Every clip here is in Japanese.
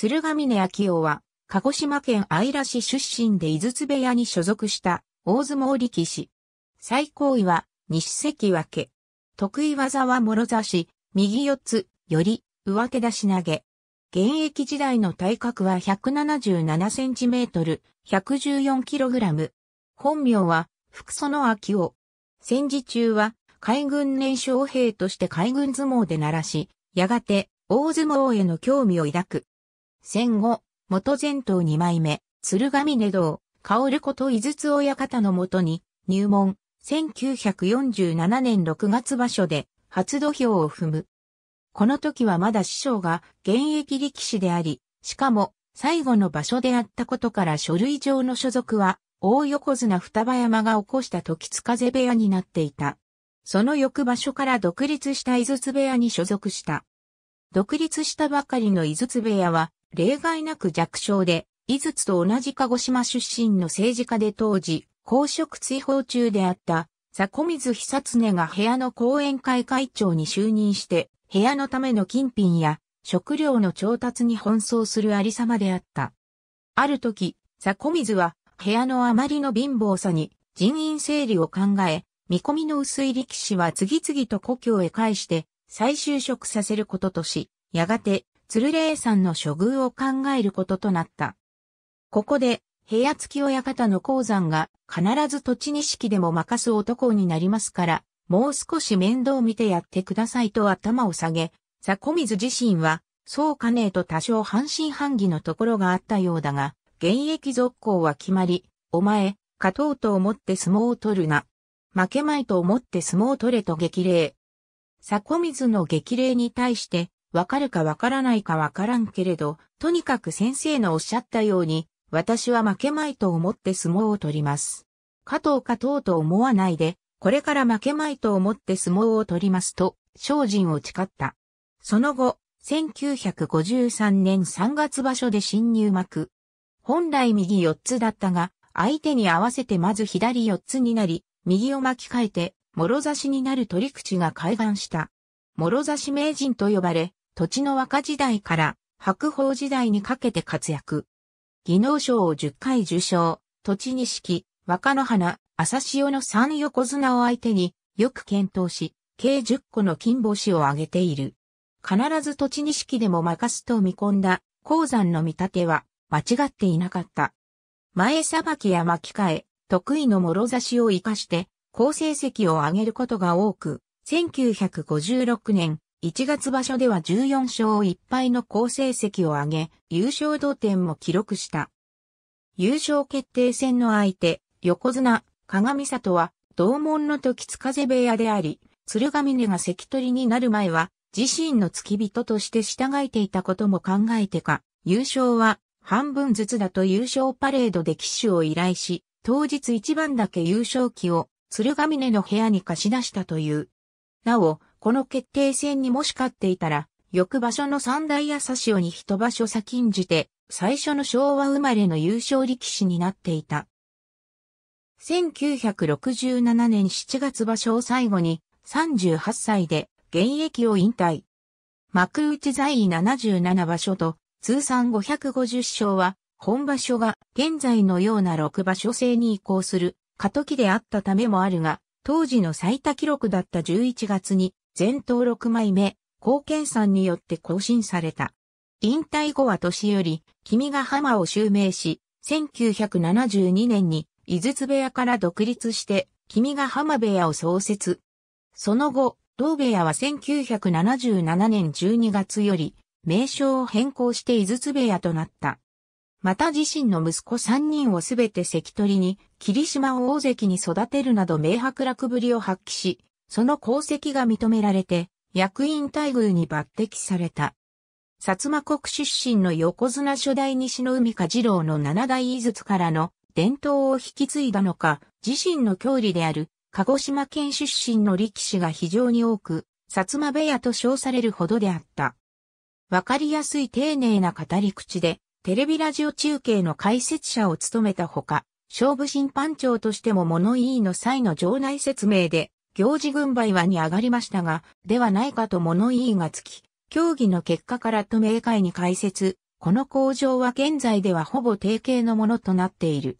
鶴ヶ峰明夫は、鹿児島県姶良市出身で井筒部屋に所属した大相撲力士。最高位は西関脇。得意技は諸差し、右四つ、より、上手出し投げ。現役時代の体格は1 7 7センチメートル、114kg。本名は、福園秋夫。戦時中は、海軍年少兵として海軍相撲で鳴らし、やがて、大相撲への興味を抱く。戦後、元前頭二枚目、鶴上峰道、薫こと井筒親方のもとに、入門、1947年6月場所で、初土俵を踏む。この時はまだ師匠が現役力士であり、しかも最後の場所であったことから書類上の所属は、大横綱双葉山が起こした時津風部屋になっていた。その翌場所から独立した井筒部屋に所属した。独立したばかりの井筒部屋は、例外なく弱小で、井筒と同じ鹿児島出身の政治家で当時、公職追放中であった、ヒ水久常が部屋の後援会会長に就任して、部屋のための金品や食料の調達に奔走するありさまであった。ある時、ミ水は部屋のあまりの貧乏さに人員整理を考え、見込みの薄い力士は次々と故郷へ返して再就職させることとし、やがて鶴霊さんの処遇を考えることとなった。ここで、部屋付き親方の鉱山が必ず土地錦でも任す男になりますから、もう少し面倒見てやってくださいと頭を下げ、迫水自身は、そうかねえと多少半信半疑のところがあったようだが、現役続行は決まり、お前、勝とうと思って相撲を取るな。負けまいと思って相撲を取れと激励。迫水の激励に対して、わかるかわからないかわからんけれど、とにかく先生のおっしゃったように、私は負けまいと思って相撲を取ります。加藤加藤と思わないで、これから負けまいと思って相撲を取りますと、精進を誓った。その後、1953年3月場所で新入幕。本来右4つだったが、相手に合わせてまず左4つになり、右を巻き替えて、諸差しになる取り口が開眼した。諸差し名人と呼ばれ、土地の若時代から白鳳時代にかけて活躍。技能賞を10回受賞、土地錦、若野花、朝潮の三横綱を相手によく検討し、計10個の金星を挙げている。必ず土地錦でも任すと見込んだ鉱山の見立ては間違っていなかった。前さばきや巻き替え、得意の諸差しを活かして、好成績を上げることが多く、1956年、1月場所では14勝1敗の好成績を挙げ、優勝同点も記録した。優勝決定戦の相手、横綱、鏡里は、同門の時津風部屋であり、鶴ヶ峰が関取になる前は、自身の付き人として従えていたことも考えてか、優勝は、半分ずつだと優勝パレードで騎手を依頼し、当日一番だけ優勝旗を、鶴ヶ峰の部屋に貸し出したという。なお、この決定戦にもし勝っていたら、翌場所の三大朝潮に一場所先んじて、最初の昭和生まれの優勝力士になっていた。1967年7月場所を最後に、38歳で現役を引退。幕内在位77場所と、通算550勝は、本場所が現在のような6場所制に移行する過渡期であったためもあるが、当時の最多記録だった11月に全登6枚目、貢献さんによって更新された。引退後は年より、君が浜を襲名し、1972年に、井筒部屋から独立して、君が浜部屋を創設。その後、同部屋は1977年12月より、名称を変更して井筒部屋となった。また自身の息子3人をすべて関取に、霧島を大関に育てるなど明白楽ぶりを発揮し、その功績が認められて、役員待遇に抜擢された。薩摩国出身の横綱初代西の海か次郎の七代井筒からの伝統を引き継いだのか、自身の郷里である鹿児島県出身の力士が非常に多く、薩摩部屋と称されるほどであった。わかりやすい丁寧な語り口で、テレビラジオ中継の解説者を務めたほか、勝負審判長としても物言いの際の場内説明で、行事軍配はに上がりましたが、ではないかと物言いがつき、協議の結果からと明快に解説、この工場は現在ではほぼ定型のものとなっている。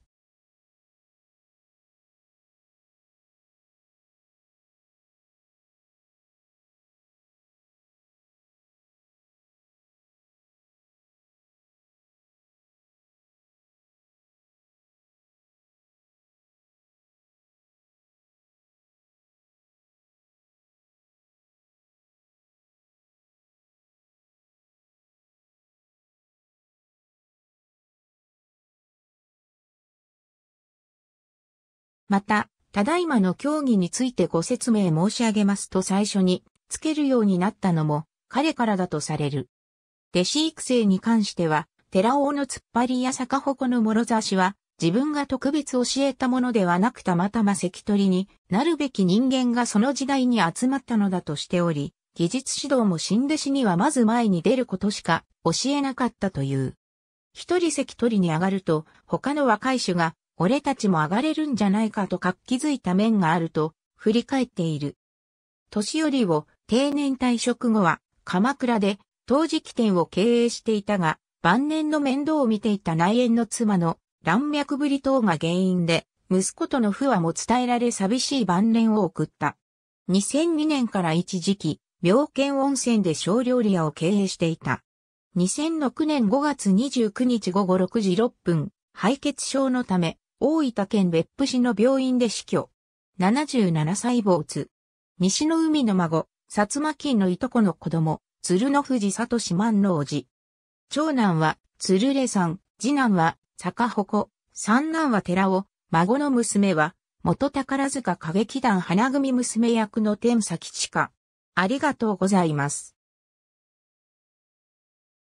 また、ただいまの競技についてご説明申し上げますと最初につけるようになったのも彼からだとされる。弟子育成に関しては、寺尾の突っ張りや坂鉾の諸差しは、自分が特別教えたものではなくたまたま関取になるべき人間がその時代に集まったのだとしており、技術指導も新弟子にはまず前に出ることしか教えなかったという。一人関取に上がると、他の若い種が俺たちも上がれるんじゃないかと活気づいた面があると振り返っている。年寄りを定年退職後は鎌倉で陶磁器店を経営していたが、晩年の面倒を見ていた内縁の妻の乱脈ぶり等が原因で、息子との不和も伝えられ寂しい晩年を送った。2002年から一時期、病見温泉で小料理屋を経営していた。2006年5月29日午後6時6分、敗血症のため、大分県別府市の病院で死去。77歳没。西の海の孫、薩摩金のいとこの子供、鶴の藤里四万のおじ。長男は、鶴礼さん、次男は、坂鉾、三男は寺尾、孫の娘は、元宝塚歌劇団花組娘役の天崎千佳。ありがとうございます。